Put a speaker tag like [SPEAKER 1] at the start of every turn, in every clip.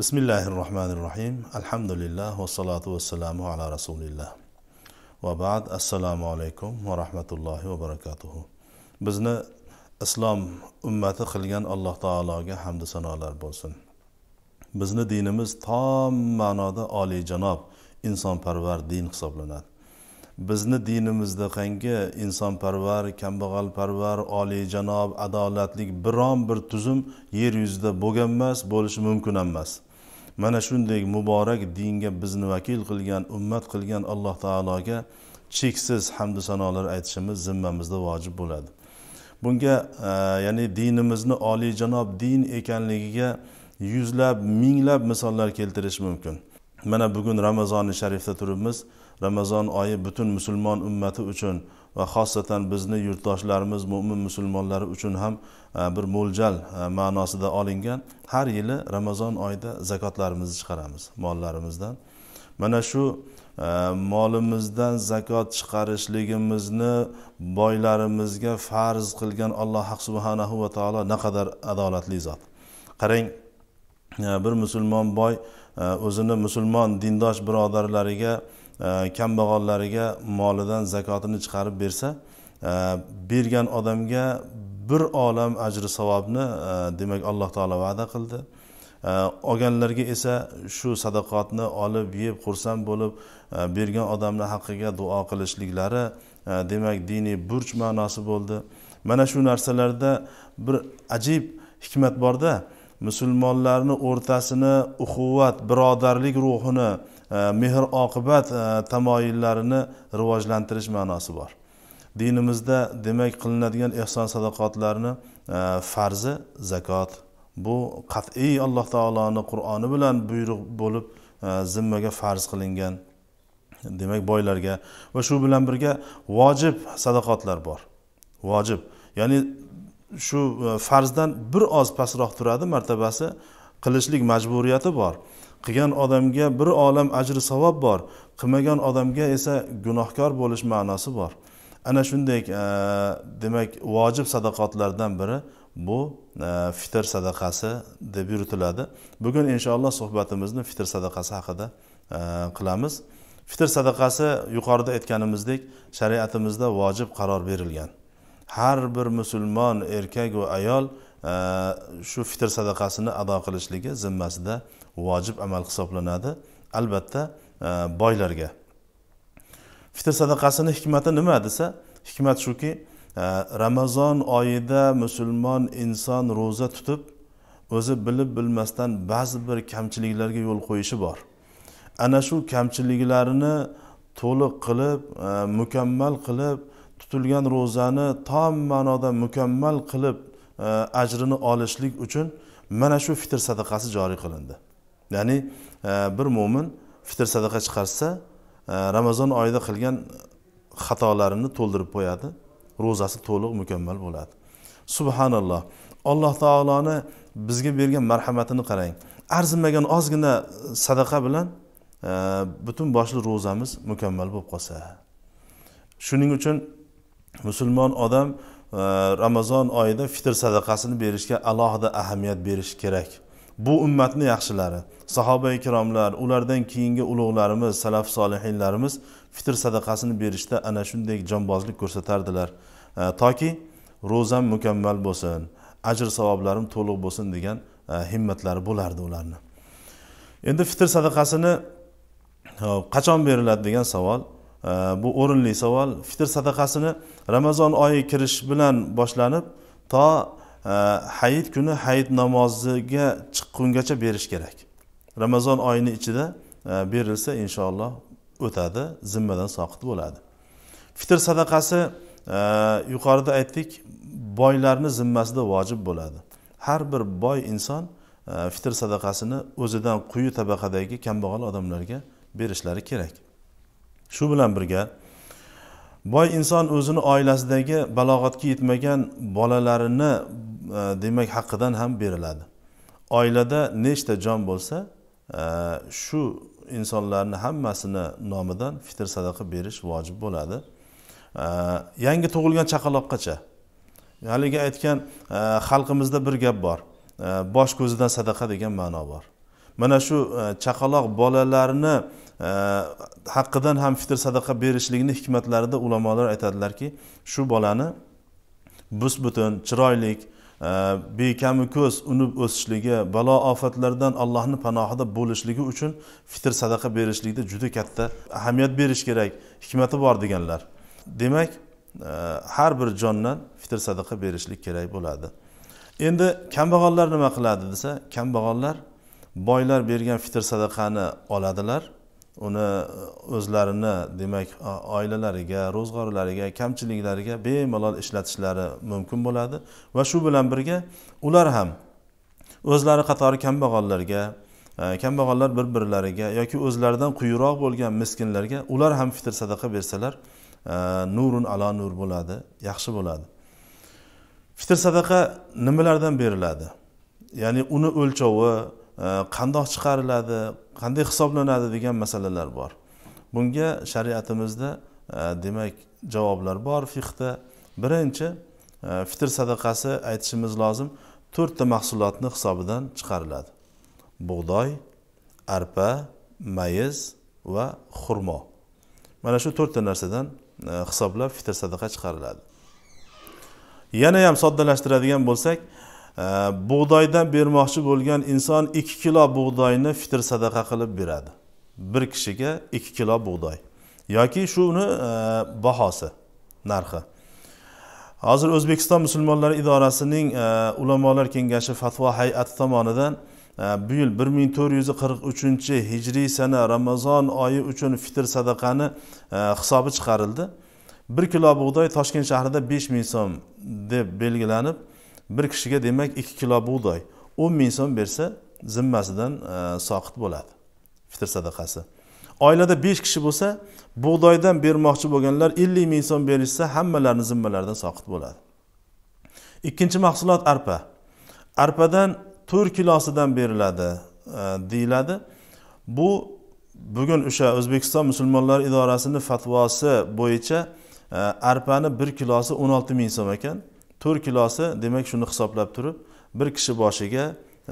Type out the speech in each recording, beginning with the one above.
[SPEAKER 1] bismillahi rohmanir rohim alhamdulillah vassalotu vassalamu ala rasulillah va ba'd assalomu alaykum va rahmatullohi va barakatuhu bizni islom ummati qilgan alloh taologa hamdu sanolar bo'lsin bizni dinimiz tom ma'noda oliyjanob insonparvar din hisoblanadi bizni dinimizda qangi insonparvar kambag'alparvar oliyjanob adolatlik biron bir tuzum yer yuzida bo'lgan emas bo'lishi mumkin emas mana shunday muborak dinga bizni vakil qilgan ummat qilgan alloh taologa cheksiz hamdu sanolar aytishimiz zimmamizda vojib bo'ladi bunga e, ya'ni dinimizni oliyjanob din ekanligiga yuzlab minglab misollar keltirish mumkin mana bugun ramazoni sharifda turibmiz ramazon oyi butun musulmon ummati uchun va xosatan bizni yurtdoshlarimiz mo'min musulmonlar uchun ham e, bir mo'ljal e, ma'nosida olingan har yili ramazon oyida zakotlarimizni chiqaramiz mollarimizdan mana shu e, molimizdan zakot chiqarishligimizni boylarimizga farz qilgan alloh subhanahu va taolo naqadar adolatli zot qarang bir musulmon boy o'zini musulmon dindosh birodarlariga kambag'allariga molidan zakotini chiqarib bersa bergan odamga bir olam ajri savobni demak alloh taolo va'da qildi olganlarga esa shu sadaqotni olib yeb xursand bo'lib bergan odamni haqqiga duo qilishliklari demak diniy burch ma'nosi bo'ldi mana shu narsalarda bir ajib hikmat borda musulmonlarni o'rtasini uquvvat birodarlik ruhini E, mehr oqibat e, tamoyillarini rivojlantirish ma'nosi bor dinimizda demak qilinadigan ehson sadoqotlarni e, farzi zakot bu qat'iy alloh taoloni qur'oni bilan buyruq bo'lib zimmaga farz qilingan demak boylarga va shu bilan birga vojib sadoqotlar bor vojib ya'ni shu farzdan bir oz pastroq turadi martabasi qilishlik majburiyati bor qilgan odamga bir olam ajri savob bor qilmagan odamga esa gunohkor bo'lish ma'nosi bor ana shunday e, demak vojib sadaqotlardan biri bu e, fitr sadaqasi deb yuritiladi bugun inshaalloh suhbatimizni fitr sadaqasi haqida e, qilamiz fitr sadaqasi yuqorida aytganimizdek shariatimizda vojib qaror berilgan har bir musulmon va ayol shu fitr sadaqasini ado qilishligi zimmasida vojib amal hisoblanadi albatta e, boylarga fitr sadaqasini hikmati nima desa hikmat shuki e, ramazon oyida musulmon inson ro'za tutib o'zi bilib bilmasdan ba'zi bir kamchiliklarga yo'l qo'yishi bor ana shu kamchiliklarini to'liq qilib e, mukammal qilib tutilgan ro'zani tom ma'noda mukammal qilib E, ajrini olishlik uchun mana shu fitr sadaqasi joriy qilindi ya'ni e, bir mo'min fitr sadaqa chiqarsa e, ramazon oyida qilgan xatolarini to'ldirib qo'yadi ro'zasi to'liq mukammal bo'ladi subhanalloh alloh taoloni bizga bergan marhamatini qarang arzimagan ozgina sadaqa bilan butun boshli ro'zamiz mukammal bo'lib qolsa shuning uchun musulmon odam ramazon oyida fitr sadaqasini berishga alohida ahamiyat berish kerak bu ummatni yaxshilari sahoba ikromlar ulardan keyingi ulug'larimiz salaf solihinlarimiz fitr sadaqasini berishda ana shunday jonbozlik ko'rsatardilar toki ro'zam mukammal bo'lsin ajr savoblarim to'liq bo'lsin degan e, himmatlari bo'lardi ularni endi fitr sadaqasini e, qachon beriladi degan savol bu o'rinli savol fitr sadaqasini ramazon oyi kirish bilan boshlanib to e, hayit kuni hayit namoziga chiqqungacha berish kerak ramazon oyini ichida e, berilsa inshaalloh o'tadi zimmadan soqit bo'ladi fitr sadaqasi e, yuqorida aytdik boylarni zimmasida vojib bo'ladi har bir boy inson fitr sadaqasini o'zidan quyi tabaqadagi kambag'al odamlarga berishlari kerak shu bilan birga boy inson o'zini oilasidagi balog'atga yetmagan bolalarini e, demak haqidan ham beriladi oilada nechta jon bo'lsa e, shu insonlarni hammasini nomidan fitr sadaqa berish vojib bo'ladi e, yangi tug'ilgan chaqaloqgacha haligi aytgan xalqimizda bir gap bor bosh ko'zidan sadaqa degan ma'no bor mana shu chaqaloq bolalarni haqqidan ham fitr sadaqa berishlikni hikmatlarida ulamolar aytadilarki shu bolani butun chiroylik e, bekamu ko'z unib o'sishligi balo ofatlardan allohni panohida bo'lishligi uchun fitr sadaqa berishlikda juda katta ahamiyat berish kerak hikmati bor deganlar demak e, har bir jondan fitr sadaqa berishlik kerak bo'ladi endi kambag'allar nima qiladi desa kambag'allar boylar bergan fitr sadaqani oladilar uni e, o'zlarini demak oilalariga ro'zg'orlariga kamchiliklariga bemalol ishlatishlari mumkin bo'ladi va shu bilan birga ular ham o'zlari qatori kambag'allarga e, kambag'allar bir birlariga yoki o'zlaridan quyiroq bo'lgan miskinlarga ular ham fitr sadaqa bersalar e, nurun ala nur bo'ladi yaxshi bo'ladi fitr sadaqa nimalardan beriladi ya'ni uni o'lchovi qandoq chiqariladi qanday hisoblanadi degan masalalar bor bunga shariatimizda e, demak javoblar bor fiqda birinchi e, fitr sadaqasi aytishimiz lozim to'rtta mahsulotni hisobidan chiqariladi bug'doy arpa mayiz va xurmo mana shu to'rtta narsadan e, hisoblab fitr sadaqa chiqariladi yana ham soddalashtiradigan bo'lsak bug'doydan bermoqchi bo'lgan inson ikki kilo bug'doyni fitr sadaqa qilib beradi bir kishiga ikki kilo bug'doy yoki shuni e, bahosi narxi hozir o'zbekiston musulmonlari idorasining e, ulamolar kengashi fatvo hay'ati tomonidan e, bu yil bir ming to'rt yuz qirq uchinchi hijriy sana ramazon oyi uchun fitr sadaqani hisobi chiqarildi bir kilo bug'doy toshkent shahrida besh ming so'm deb belgilanib bir kishiga demak ikki kilo bug'doy o'n ming so'm bersa zimmasidan e, soqit bo'ladi fitr sadaqasi oilada besh kishi bo'lsa bug'doydan bermoqchi bo'lganlar ellik ming so'm berishsa hammalarini zimmalaridan soqit bo'ladi ikkinchi mahsulot arpa arpadan to'rt kilosidan beriladi e, deyiladi bu bugun o'sha o'zbekiston musulmonlari idorasini fatvosi bo'yicha e, arpani bir kilosi o'n olti ming so'm ekan to'rt kilosi demak shuni hisoblab turib bir kishi boshiga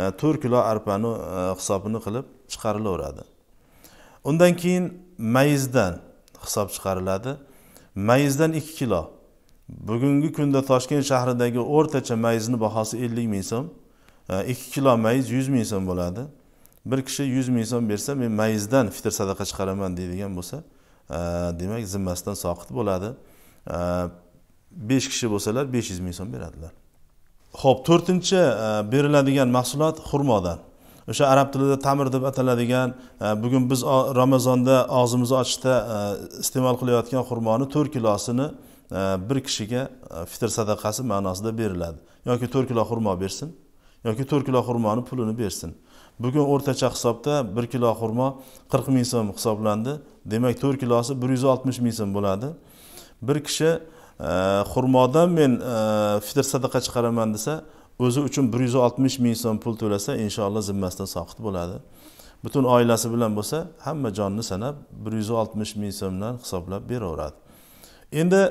[SPEAKER 1] e, to'rt kilo arpani e, hisobini qilib chiqarilaveradi undan keyin mayizdan hisob chiqariladi mayizdan ikki kilo bugungi kunda toshkent shahridagi o'rtacha mayizni bahosi ellik ming so'm e, ikki kilo mayiz yuz ming so'm bo'ladi bir kishi yuz ming so'm bersa men mayizdan fitr sadaqa chiqaraman deydigan bo'lsa demak zimmasidan soqit bo'ladi besh kishi bo'lsalar besh yuz ming so'm beradilar ho'p to'rtinchi e, beriladigan mahsulot xurmodan o'sha arab tilida tamir deb ataladigan e, bugun biz ramazonda og'zimizni ochishda e, iste'mol qilayotgan xurmoni to'rt kilosini bir kishiga fitr sadaqasi ma'nosida beriladi yoki to'rt kilo xurmo bersin yoki to'rt kilo xurmoni pulini bersin bugun o'rtacha hisobda bir kilo xurmo qirq ming so'm hisoblandi demak to'rt kilosi bir yuz oltmish ming so'm bo'ladi bir kishi xurmodan men e, fitr sadaqa chiqaraman desa o'zi uchun bir yuz oltmish ming so'm pul to'lasa inshaalloh zimmasidan soqit bo'ladi butun oilasi bilan bo'lsa hamma jonni sanab bir yuz oltmish ming so'mdan hisoblab beraveradi endi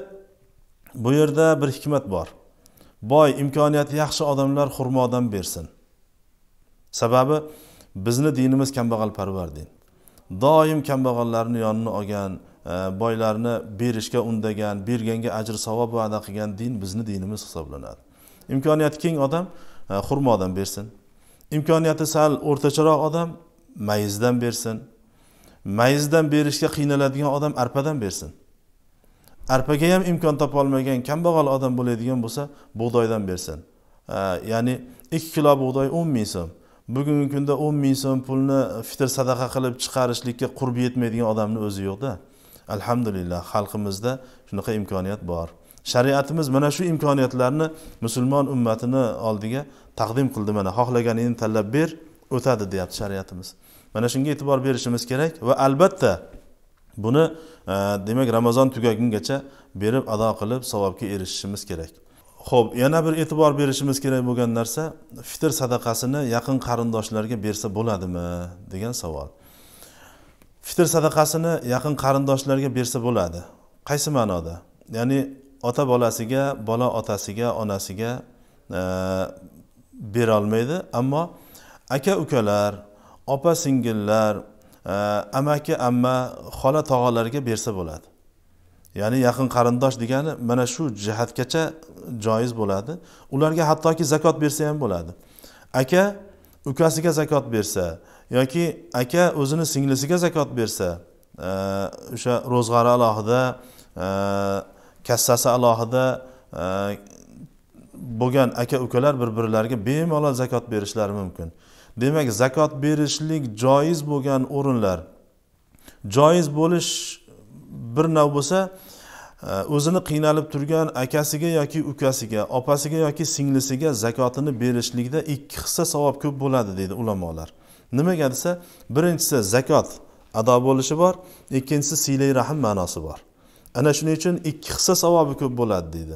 [SPEAKER 1] bu yerda bir hikmat bor boy imkoniyati yaxshi odamlar xurmodan bersin sababi bizni dinimiz kambag'alparvar din doim kambag'allarni yonini olgan boylarni berishga undagan berganga ajr savob va'da qilgan din bizni dinimiz hisoblanadi imkoniyati keng odam e, xurmodan bersin imkoniyati sal o'rtacharoq odam mayizdan bersin mayizdan berishga qiynaladigan odam arpadan bersin arpaga ham imkon topolmagan kambag'al odam bo'ladigan bo'lsa bug'doydan bersin ya'ni ikki kilo bug'doy o'n ming so'm bugungi kunda o'n ming so'm pulni fitr sadaqa qilib chiqarishlikka qurbi yetmaydigan odamni o'zi yo'qda alhamdulillah xalqimizda shunaqa imkoniyat bor shariatimiz mana shu imkoniyatlarni musulmon ummatini oldiga taqdim qildi mana xohlaganingni tanlab ber o'tadi deyapti shariatimiz mana shunga e'tibor berishimiz kerak va albatta buni e, demak ramazon tugagungacha berib ado qilib savobga erishishimiz kerak ho'p yana bir e'tibor berishimiz kerak bo'lgan narsa fitr sadaqasini yaqin qarindoshlarga bersa bo'ladimi degan savol fitr sadaqasini yaqin qarindoshlarga bersa bo'ladi qaysi ma'noda ya'ni ota bolasiga bola otasiga onasiga e, berolmaydi ammo aka ukalar opa singillar e, amaki amma xola tog'alarga bersa bo'ladi ya'ni yaqin qarindosh degani mana shu jihatgacha joiz bo'ladi ularga hattoki zakot bersa ham bo'ladi aka ukasiga zakot bersa yoki aka o'zini singlisiga zakot bersa e, o'sha ro'zg'ori alohida e, kassasi alohida e, bo'lgan aka ukalar bir birlariga bemalol zakot berishlari mumkin demak zakot berishlik joiz bo'lgan o'rinlar joiz bo'lish bir nav bo'lsa o'zini qiynalib turgan akasiga yoki ukasiga opasiga yoki singlisiga zakotini berishlikda ikki hissa savob ko'p bo'ladi deydi ulamolar nimaga desa birinchisi zakot ado bo'lishi bor ikkinchisi siylay rahm ma'nosi bor ana shuning uchun ikki hissa savobi ko'p bo'ladi deydi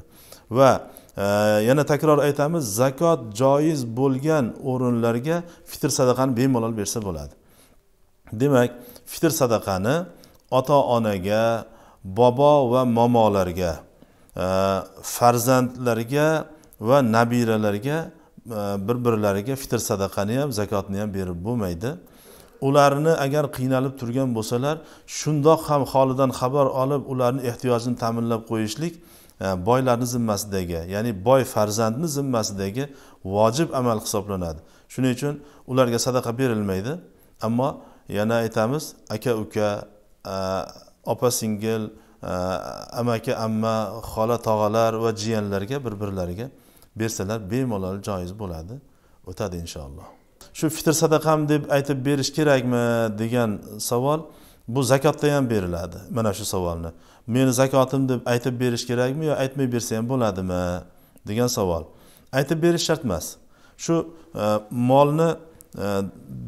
[SPEAKER 1] va e, yana takror aytamiz zakot joiz bo'lgan o'rinlarga fitr sadaqani bemalol bersa bo'ladi demak fitr sadaqani ota onaga bobo va momolarga e, farzandlarga va nabiralarga e, bir birlariga fitr sadaqani ham zakotni ham berib bo'lmaydi ularni agar qiynalib turgan bo'lsalar shundoq ham holidan xabar olib ularni ehtiyojini ta'minlab qo'yishlik e, boylarni zimmasidagi ya'ni boy farzandni zimmasidagi vojib amal hisoblanadi shuning uchun ularga sadaqa berilmaydi ammo yana aytamiz aka uka opa singil e, amaki amma xola tog'alar va jiyanlarga bir birlariga bersalar bemalol joiz bo'ladi o'tadi inshaalloh shu fitr sadaqam deb aytib berish kerakmi degan savol bu zakotda ham beriladi mana shu savolni meni zakotim deb aytib berish kerakmi yo aytmay bersa ham bo'ladimi degan savol aytib berish shart emas shu e, molni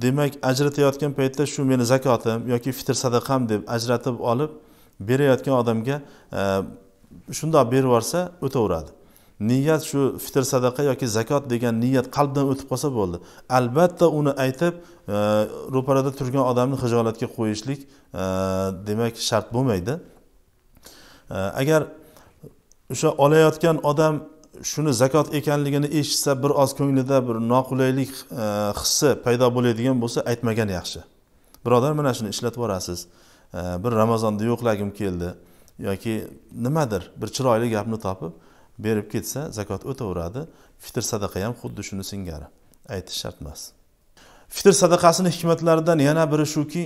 [SPEAKER 1] demak ajratayotgan paytda shu meni zakotim yoki fitr sadaqam deb ajratib olib berayotgan odamga e, shundoq berib yuborsa o'taveradi niyat shu fitr sadaqa yoki zakot degan niyat qalbdan o'tib qolsa bo'ldi albatta uni aytib e, ro'parada turgan odamni hijolatga qo'yishlik e, demak shart bo'lmaydi agar o'sha olayotgan odam shuni zakot ekanligini eshitsa bir oz ko'nglida bir noqulaylik e, hissi paydo bo'ladigan bo'lsa aytmagan yaxshi birodar mana shuni ishlatib yuborasiz e, bir ramazonda yo'qlagim keldi yoki nimadir bir chiroyli gapni topib berib ketsa zakot o'taveradi fitr sadaqa ham xuddi shuni singari aytish shart emas fitr sadaqasini hikmatlaridan yana biri shuki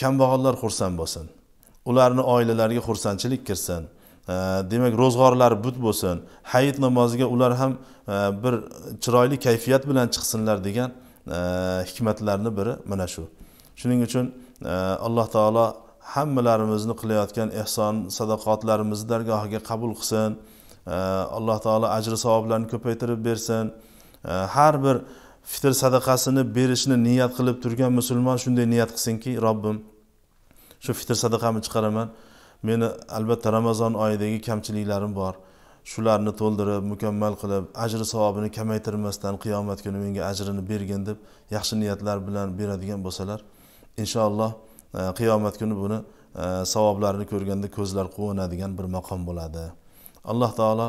[SPEAKER 1] kambag'allar xursand bo'lsin ularni oilalariga xursandchilik kirsin demak ro'zg'orlari but bo'lsin hayit namoziga ular ham e, bir chiroyli kayfiyat bilan chiqsinlar degan e, hikmatlarni biri mana shu shuning uchun e, alloh taolo hammalarimizni qilayotgan ehson sadaqotlarimizni dargohiga qabul qilsin alloh taolo ajri savoblarni ko'paytirib bersin har bir fitr sadaqasini berishni niyat qilib turgan musulmon shunday niyat qilsinki robbim shu fitr sadaqamni chiqaraman meni albatta ramazon oyidagi kamchiliklarim bor shularni to'ldirib mukammal qilib ajri savobini kamaytirmasdan qiyomat kuni menga ajrini bergin deb yaxshi niyatlar bilan beradigan bo'lsalar inshaalloh e, qiyomat kuni buni e, savoblarini ko'rganda ko'zlar quvonadigan bir maqom bo'ladi alloh taolo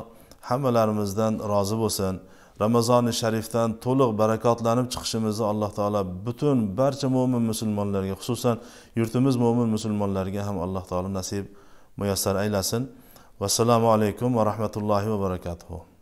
[SPEAKER 1] hammalarimizdan rozi bo'lsin ramazoni sharifdan to'liq barakotlanib chiqishimizni alloh taolo butun barcha mo'min musulmonlarga xususan yurtimiz mo'min musulmonlarga ham alloh taolo nasib muyassar aylasin vassalomu alaykum va rahmatullohi va barakatuh